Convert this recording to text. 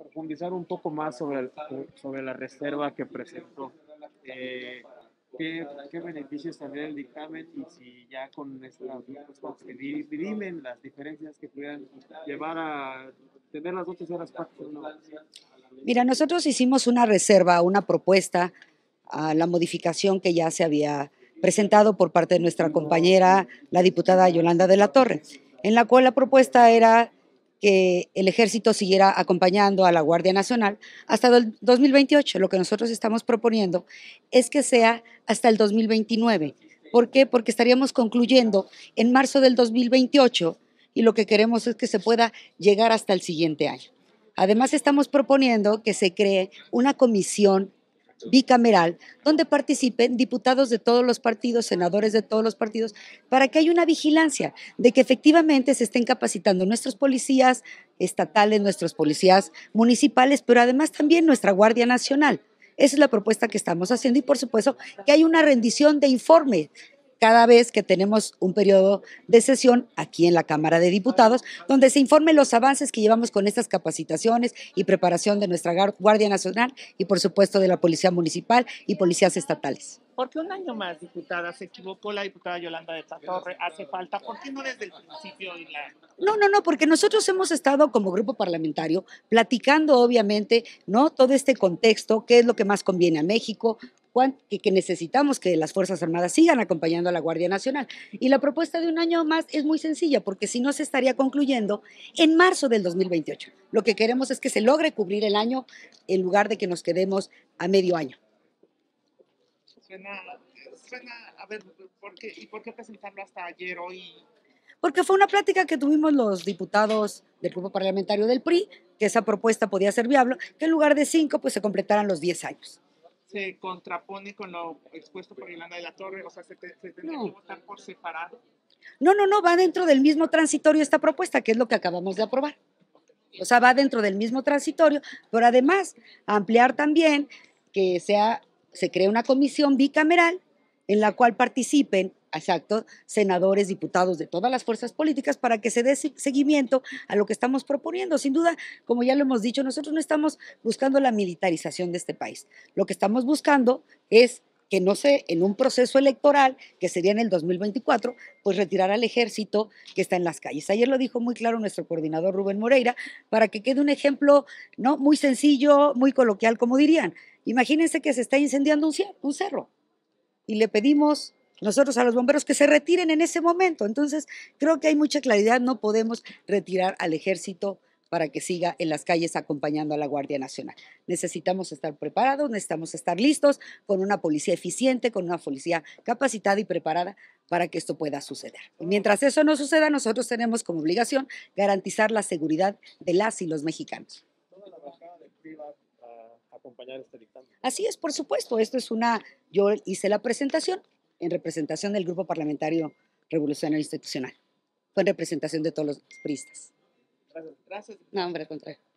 profundizar un poco más sobre, sobre la reserva que presentó. Eh, ¿qué, ¿qué, beneficios tendría el dictamen y si ya con estas respuestas que dirimen las diferencias que pudieran llevar a tener las dos terceras partes? ¿no? Mira, nosotros hicimos una reserva, una propuesta a la modificación que ya se había presentado por parte de nuestra compañera, la diputada Yolanda de la Torre, en la cual la propuesta era que el ejército siguiera acompañando a la Guardia Nacional hasta el 2028. Lo que nosotros estamos proponiendo es que sea hasta el 2029. ¿Por qué? Porque estaríamos concluyendo en marzo del 2028 y lo que queremos es que se pueda llegar hasta el siguiente año. Además, estamos proponiendo que se cree una comisión bicameral, donde participen diputados de todos los partidos, senadores de todos los partidos, para que haya una vigilancia de que efectivamente se estén capacitando nuestros policías estatales, nuestros policías municipales, pero además también nuestra Guardia Nacional. Esa es la propuesta que estamos haciendo y por supuesto que hay una rendición de informes cada vez que tenemos un periodo de sesión aquí en la Cámara de Diputados, donde se informen los avances que llevamos con estas capacitaciones y preparación de nuestra Guardia Nacional y, por supuesto, de la Policía Municipal y policías estatales. ¿Por qué un año más, diputada? Se equivocó la diputada Yolanda de Tatorre. Hace falta. ¿Por qué no desde el principio? No, no, no, porque nosotros hemos estado como grupo parlamentario platicando, obviamente, ¿no? Todo este contexto, qué es lo que más conviene a México, que necesitamos que las Fuerzas Armadas sigan acompañando a la Guardia Nacional. Y la propuesta de un año más es muy sencilla, porque si no se estaría concluyendo en marzo del 2028. Lo que queremos es que se logre cubrir el año en lugar de que nos quedemos a medio año. Suena, a ver, ¿y por qué presentarlo hasta ayer, hoy? Porque fue una plática que tuvimos los diputados del grupo parlamentario del PRI, que esa propuesta podía ser viable, que en lugar de cinco, pues se completaran los 10 años se contrapone con lo expuesto por Yolanda de la Torre, o sea, se, tendría que votar por separado. No, no, no, va dentro del mismo transitorio esta propuesta, que es lo que acabamos de aprobar. O sea, va dentro del mismo transitorio, pero además ampliar también que sea, se cree una comisión bicameral en la cual participen exacto, senadores, diputados de todas las fuerzas políticas para que se dé seguimiento a lo que estamos proponiendo. Sin duda, como ya lo hemos dicho, nosotros no estamos buscando la militarización de este país. Lo que estamos buscando es que no se en un proceso electoral, que sería en el 2024, pues retirar al ejército que está en las calles. Ayer lo dijo muy claro nuestro coordinador Rubén Moreira, para que quede un ejemplo ¿no? muy sencillo, muy coloquial, como dirían. Imagínense que se está incendiando un cerro y le pedimos nosotros a los bomberos que se retiren en ese momento. Entonces, creo que hay mucha claridad, no podemos retirar al ejército para que siga en las calles acompañando a la Guardia Nacional. Necesitamos estar preparados, necesitamos estar listos con una policía eficiente, con una policía capacitada y preparada para que esto pueda suceder. Y mientras eso no suceda, nosotros tenemos como obligación garantizar la seguridad de las y los mexicanos. la bajada de acompañar este dictamen. Así es, por supuesto. Esto es una, yo hice la presentación, en representación del Grupo Parlamentario Revolucionario Institucional. Fue en representación de todos los priistas. Gracias. No, hombre, al contrario.